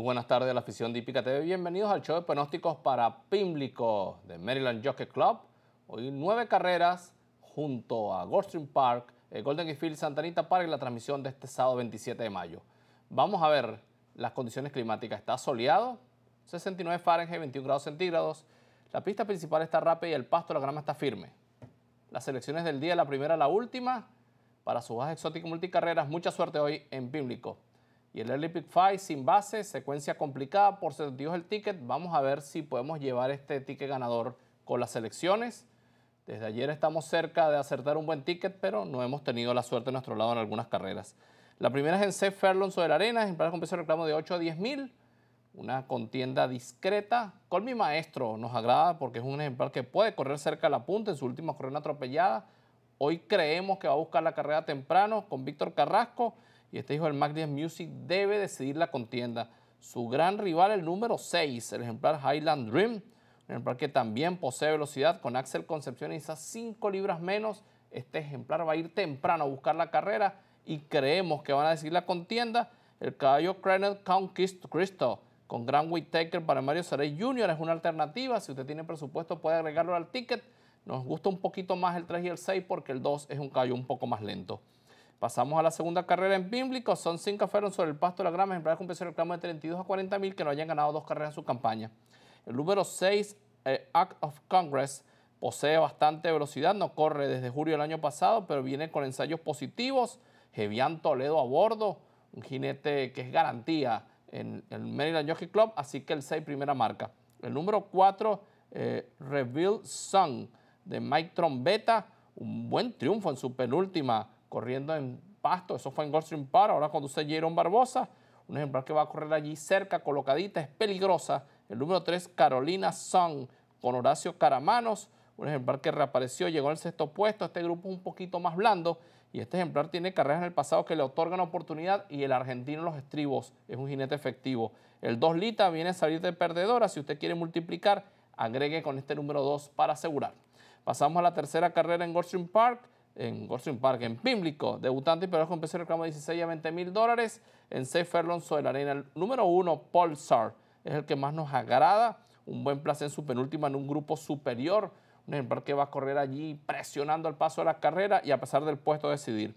Muy buenas tardes a la afición de Hípica TV. Bienvenidos al show de pronósticos para Pimlico de Maryland Jockey Club. Hoy nueve carreras junto a Goldstream Park, el eh, Golden Gate Santanita Park y la transmisión de este sábado 27 de mayo. Vamos a ver las condiciones climáticas. Está soleado, 69 Fahrenheit, 21 grados centígrados. La pista principal está rápida y el pasto, la grama está firme. Las selecciones del día, la primera, la última. Para subas exóticas multicarreras, mucha suerte hoy en Pimlico. Y el Early Pick sin base, secuencia complicada, por 72 el ticket. Vamos a ver si podemos llevar este ticket ganador con las selecciones. Desde ayer estamos cerca de acertar un buen ticket, pero no hemos tenido la suerte de nuestro lado en algunas carreras. La primera es en C. de sobre la arena, ejemplar con precio reclamo de 8 a 10 mil. Una contienda discreta. Con mi maestro nos agrada porque es un ejemplar que puede correr cerca de la punta en su última carrera atropellada. Hoy creemos que va a buscar la carrera temprano con Víctor Carrasco y este hijo del Mac Music debe decidir la contienda. Su gran rival, el número 6, el ejemplar Highland Dream, un ejemplar que también posee velocidad con Axel Concepción y esas 5 libras menos. Este ejemplar va a ir temprano a buscar la carrera y creemos que van a decidir la contienda. El caballo Crenel Conquist Crystal con Grand Weight para Mario Saray Jr. es una alternativa. Si usted tiene presupuesto puede agregarlo al ticket. Nos gusta un poquito más el 3 y el 6 porque el 2 es un caballo un poco más lento. Pasamos a la segunda carrera en bíblico. Son cinco fueron sobre el pasto de la grama. Ejemplares con el reclamo de 32 a 40 mil que no hayan ganado dos carreras en su campaña. El número 6, eh, Act of Congress, posee bastante velocidad. No corre desde julio del año pasado, pero viene con ensayos positivos. Jevian Toledo a bordo, un jinete que es garantía en el Maryland Jockey Club, así que el 6 primera marca. El número 4, eh, Reveal Sun de Mike Trombeta, un buen triunfo en su penúltima corriendo en pasto. Eso fue en Goldstream Park. Ahora conduce Jerón Barbosa. Un ejemplar que va a correr allí cerca, colocadita, es peligrosa. El número 3, Carolina Song, con Horacio Caramanos. Un ejemplar que reapareció, llegó al sexto puesto. Este grupo es un poquito más blando. Y este ejemplar tiene carreras en el pasado que le otorgan oportunidad y el argentino en los estribos es un jinete efectivo. El 2 Lita viene a salir de perdedora. Si usted quiere multiplicar, agregue con este número 2 para asegurar. Pasamos a la tercera carrera en Goldstream Park en Goldstream Park, en Pimlico, debutante y pero con precio de 16 a 20 mil dólares en Safe en la arena. El número uno, Polsar, es el que más nos agrada. Un buen placer en su penúltima en un grupo superior. Un ejemplar que va a correr allí presionando el paso de la carrera y a pesar del puesto a decidir.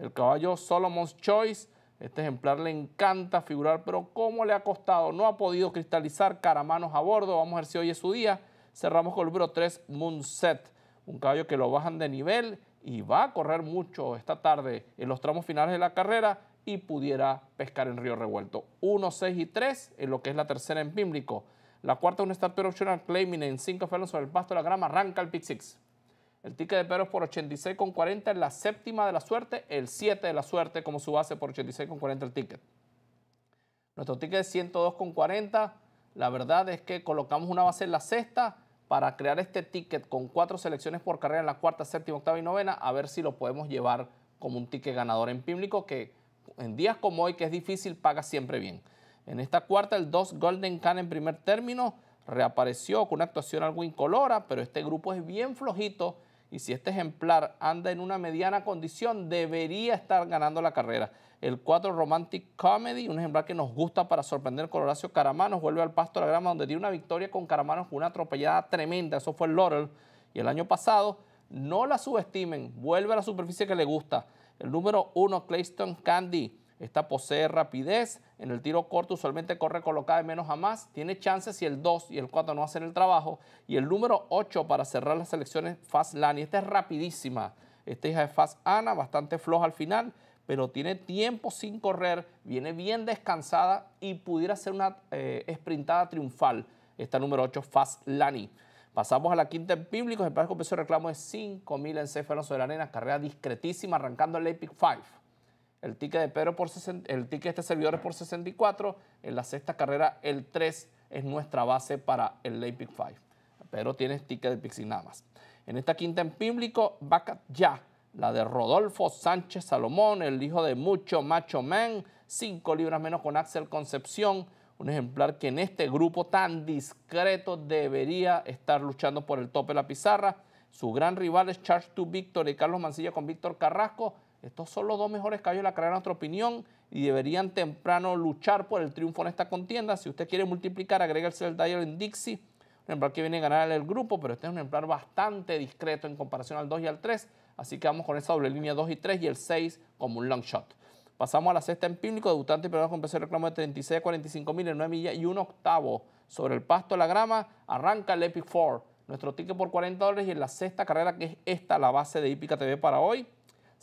El caballo Solomon's Choice, este ejemplar le encanta figurar, pero ¿cómo le ha costado? No ha podido cristalizar caramanos a bordo. Vamos a ver si hoy es su día. Cerramos con el número 3, Moonset. Un caballo que lo bajan de nivel y va a correr mucho esta tarde en los tramos finales de la carrera y pudiera pescar en Río Revuelto. 1, 6 y 3 en lo que es la tercera en Pímblico. La cuarta es una starter optional claiming en 5 fellows sobre el pasto de la grama. Arranca el pit six. El ticket de perros por 86,40 en la séptima de la suerte. El 7 de la suerte como su base por 86,40 el ticket. Nuestro ticket es 102,40. La verdad es que colocamos una base en la sexta para crear este ticket con cuatro selecciones por carrera en la cuarta, séptima, octava y novena, a ver si lo podemos llevar como un ticket ganador en público que en días como hoy, que es difícil, paga siempre bien. En esta cuarta, el 2 Golden Can en primer término reapareció con una actuación algo incolora, pero este grupo es bien flojito y si este ejemplar anda en una mediana condición, debería estar ganando la carrera. El 4 Romantic Comedy, un ejemplar que nos gusta para sorprender con Horacio Caramanos, vuelve al pasto de la grama donde dio una victoria con Caramanos con una atropellada tremenda, eso fue el Laurel. Y el año pasado, no la subestimen, vuelve a la superficie que le gusta. El número 1, Clayston Candy, esta posee rapidez, en el tiro corto usualmente corre colocada de menos a más, tiene chances si el 2 y el 4 no hacen el trabajo, y el número 8 para cerrar las selecciones Fast Lani, esta es rapidísima, esta hija de Fast Ana, bastante floja al final, pero tiene tiempo sin correr, viene bien descansada y pudiera hacer una esprintada eh, triunfal, esta número 8 Fast Lani. Pasamos a la quinta en público el parque de reclamo es 5.000 en Céfalo sobre la arena, carrera discretísima arrancando el Epic 5 el ticket de por el ticket este servidor es por 64, en la sexta carrera el 3 es nuestra base para el late pick 5. pero tiene ticket de Pixie nada más. En esta quinta en público, vaca ya, la de Rodolfo Sánchez Salomón, el hijo de mucho macho man, 5 libras menos con Axel Concepción, un ejemplar que en este grupo tan discreto debería estar luchando por el tope de la pizarra. Su gran rival es Charge to Victor y Carlos Mancilla con Víctor Carrasco estos son los dos mejores caballos de la carrera, en nuestra opinión, y deberían temprano luchar por el triunfo en esta contienda. Si usted quiere multiplicar, agregarse el Dyer en Dixie, un ejemplar que viene a ganar el grupo, pero este es un ejemplar bastante discreto en comparación al 2 y al 3, así que vamos con esa doble línea 2 y 3 y el 6 como un long shot. Pasamos a la sexta en Píblico, debutante y vamos con peso de reclamo de 36 a 45 mil en 9 millas y un octavo. Sobre el pasto de la grama, arranca el Epic 4. Nuestro ticket por 40 dólares y en la sexta carrera, que es esta, la base de Hípica TV para hoy,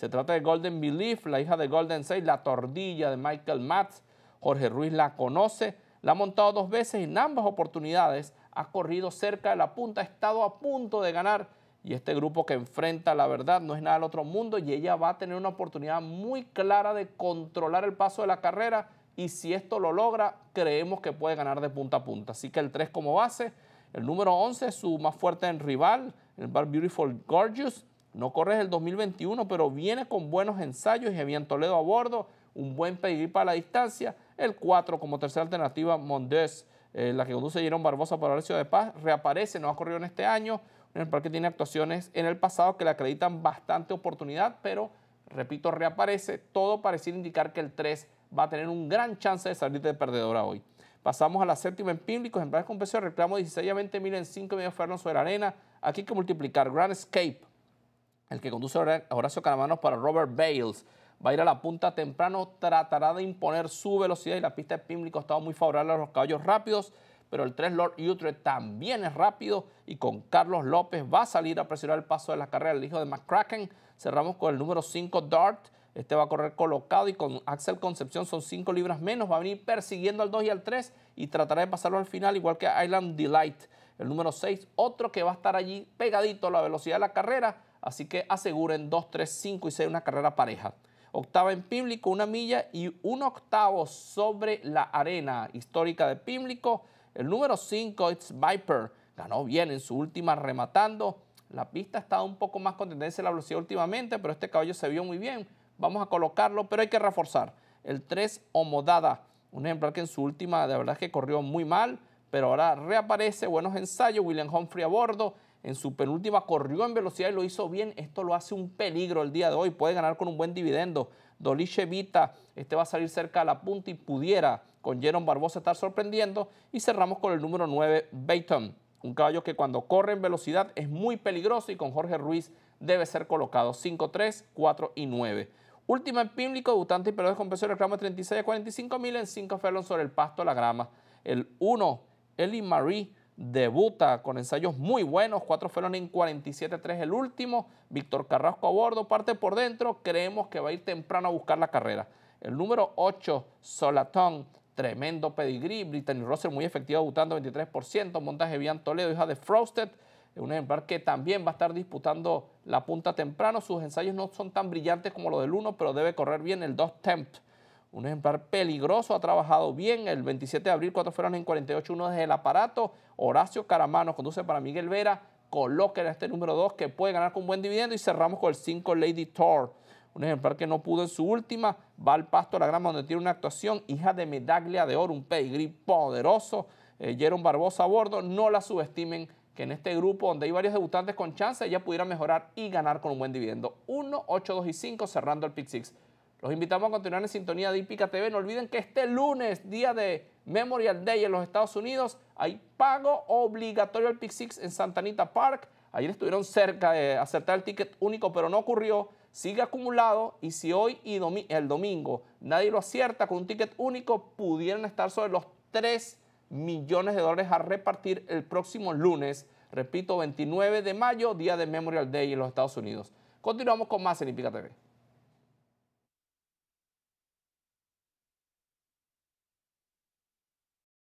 se trata de Golden Belief, la hija de Golden 6, la tordilla de Michael Matz. Jorge Ruiz la conoce, la ha montado dos veces en ambas oportunidades ha corrido cerca de la punta, ha estado a punto de ganar. Y este grupo que enfrenta la verdad no es nada del otro mundo y ella va a tener una oportunidad muy clara de controlar el paso de la carrera y si esto lo logra, creemos que puede ganar de punta a punta. Así que el 3 como base, el número 11 su más fuerte en rival, el Bar Beautiful Gorgeous, no desde el 2021, pero viene con buenos ensayos. y habían Toledo a bordo, un buen pedir para la distancia. El 4 como tercera alternativa, Mondes, eh, la que conduce Jerón Barbosa para Horacio de Paz, reaparece, no ha corrido en este año. En el parque tiene actuaciones en el pasado que le acreditan bastante oportunidad, pero repito, reaparece. Todo pareciera indicar que el 3 va a tener un gran chance de salir de perdedora hoy. Pasamos a la séptima en Pímblicos, ejemplares con precio de reclamo 16 a 20 mil en 5 medio Fernando sobre arena. Aquí que multiplicar. Grand Escape, el que conduce a Horacio Caramanos para Robert Bales. Va a ir a la punta temprano, tratará de imponer su velocidad y la pista de Pimlico ha muy favorable a los caballos rápidos, pero el 3 Lord Utrecht también es rápido y con Carlos López va a salir a presionar el paso de la carrera el hijo de McCracken. Cerramos con el número 5 Dart, este va a correr colocado y con Axel Concepción son 5 libras menos, va a venir persiguiendo al 2 y al 3 y tratará de pasarlo al final igual que Island Delight. El número 6, otro que va a estar allí pegadito a la velocidad de la carrera, Así que aseguren 2, 3, 5 y 6 una carrera pareja. Octava en Pimlico, una milla y un octavo sobre la arena histórica de Pimlico. El número 5, It's Viper, ganó bien en su última rematando. La pista está un poco más con tendencia la velocidad últimamente, pero este caballo se vio muy bien. Vamos a colocarlo, pero hay que reforzar. El 3, Omodada, un ejemplar que en su última de verdad que corrió muy mal, pero ahora reaparece, buenos ensayos, William Humphrey a bordo en su penúltima corrió en velocidad y lo hizo bien. Esto lo hace un peligro el día de hoy. Puede ganar con un buen dividendo. Dolice Vita, este va a salir cerca de la punta y pudiera con jeron Barbosa estar sorprendiendo. Y cerramos con el número 9, Baton. Un caballo que cuando corre en velocidad es muy peligroso y con Jorge Ruiz debe ser colocado 5, 3, 4 y 9. Última en pímlico, debutante y perdedor con peso de 36 a 45 mil en cinco felon sobre el pasto a la grama. El 1, Eli Marie debuta con ensayos muy buenos, 4 en 47-3 el último, Víctor Carrasco a bordo, parte por dentro, creemos que va a ir temprano a buscar la carrera. El número 8, Solatón, tremendo pedigrí, Brittany Russell muy efectiva debutando 23%, Montaje vian Toledo, hija de Frosted, un ejemplar que también va a estar disputando la punta temprano, sus ensayos no son tan brillantes como los del 1, pero debe correr bien el 2 Tempt. Un ejemplar peligroso ha trabajado bien. El 27 de abril, cuatro fueron en 48, 1 desde el aparato. Horacio Caramano conduce para Miguel Vera. en este número 2 que puede ganar con buen dividendo. Y cerramos con el 5 Lady Thor. Un ejemplar que no pudo en su última. Va al pasto a la grama donde tiene una actuación. Hija de Medaglia de Oro, un pedigree poderoso. Eh, Barbosa a bordo. No la subestimen que en este grupo donde hay varios debutantes con chance, ella pudiera mejorar y ganar con un buen dividendo. 1, 8, 2 y 5 cerrando el pick six. Los invitamos a continuar en sintonía de IPICA TV. No olviden que este lunes, día de Memorial Day en los Estados Unidos, hay pago obligatorio al Pick en Santa Park. Ayer estuvieron cerca de acertar el ticket único, pero no ocurrió. Sigue acumulado y si hoy y el domingo nadie lo acierta con un ticket único, pudieran estar sobre los 3 millones de dólares a repartir el próximo lunes. Repito, 29 de mayo, día de Memorial Day en los Estados Unidos. Continuamos con más en IPICA TV.